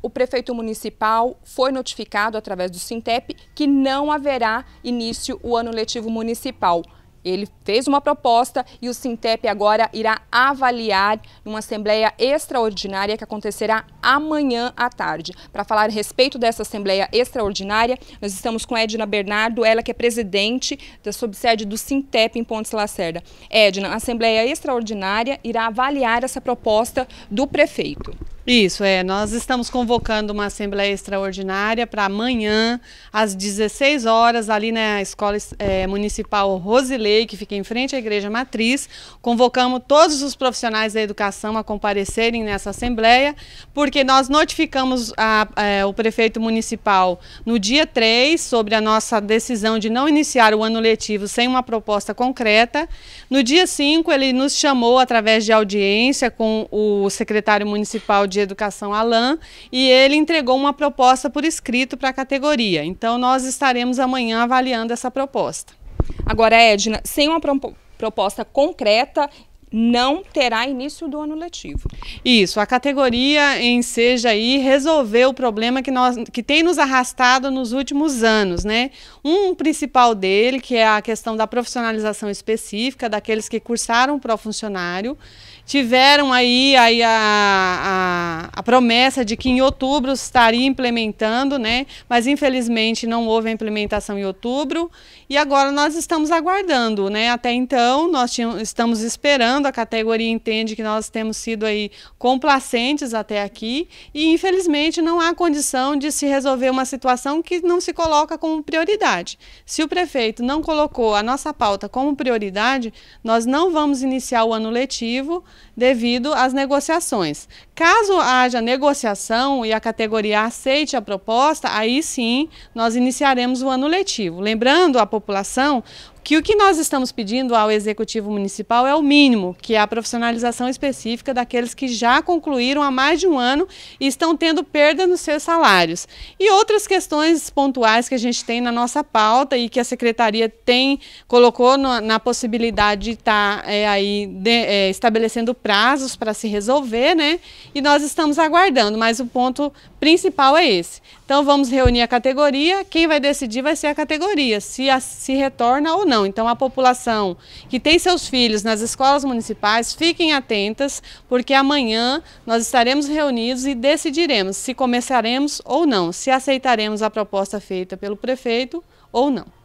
o prefeito municipal foi notificado através do Sintep que não haverá início o ano letivo municipal. Ele fez uma proposta e o Sintep agora irá avaliar numa assembleia extraordinária que acontecerá amanhã à tarde. Para falar a respeito dessa assembleia extraordinária, nós estamos com Edna Bernardo, ela que é presidente da subsede do Sintep em Pontes Lacerda. Edna, a assembleia extraordinária irá avaliar essa proposta do prefeito. Isso, é. Nós estamos convocando uma assembleia extraordinária para amanhã, às 16 horas, ali na Escola é, Municipal Rosilei, que fica em frente à Igreja Matriz. Convocamos todos os profissionais da educação a comparecerem nessa assembleia, porque nós notificamos a, a, é, o prefeito municipal no dia 3 sobre a nossa decisão de não iniciar o ano letivo sem uma proposta concreta. No dia 5, ele nos chamou através de audiência com o secretário municipal de de Educação Alan e ele entregou uma proposta por escrito para a categoria. Então nós estaremos amanhã avaliando essa proposta. Agora, Edna, sem uma proposta concreta, não terá início do ano letivo. Isso, a categoria em seja aí resolver o problema que, nós, que tem nos arrastado nos últimos anos, né? Um principal dele, que é a questão da profissionalização específica daqueles que cursaram para o funcionário, tiveram aí, aí a, a, a, promessa de que em outubro estaria implementando, né? Mas infelizmente não houve a implementação em outubro e agora nós estamos aguardando, né? Até então nós tínhamos, estamos esperando quando a categoria entende que nós temos sido aí complacentes até aqui e infelizmente não há condição de se resolver uma situação que não se coloca como prioridade. Se o prefeito não colocou a nossa pauta como prioridade, nós não vamos iniciar o ano letivo devido às negociações. Caso haja negociação e a categoria aceite a proposta, aí sim nós iniciaremos o ano letivo. Lembrando a população que o que nós estamos pedindo ao Executivo Municipal é o mínimo, que é a profissionalização específica daqueles que já concluíram há mais de um ano e estão tendo perda nos seus salários. E outras questões pontuais que a gente tem na nossa pauta e que a Secretaria tem, colocou na, na possibilidade de estar tá, é, aí de, é, estabelecendo prazos para se resolver, né? E nós estamos aguardando, mas o ponto principal é esse. Então vamos reunir a categoria, quem vai decidir vai ser a categoria, se a, se retorna ou não. Então a população que tem seus filhos nas escolas municipais, fiquem atentas, porque amanhã nós estaremos reunidos e decidiremos se começaremos ou não, se aceitaremos a proposta feita pelo prefeito ou não.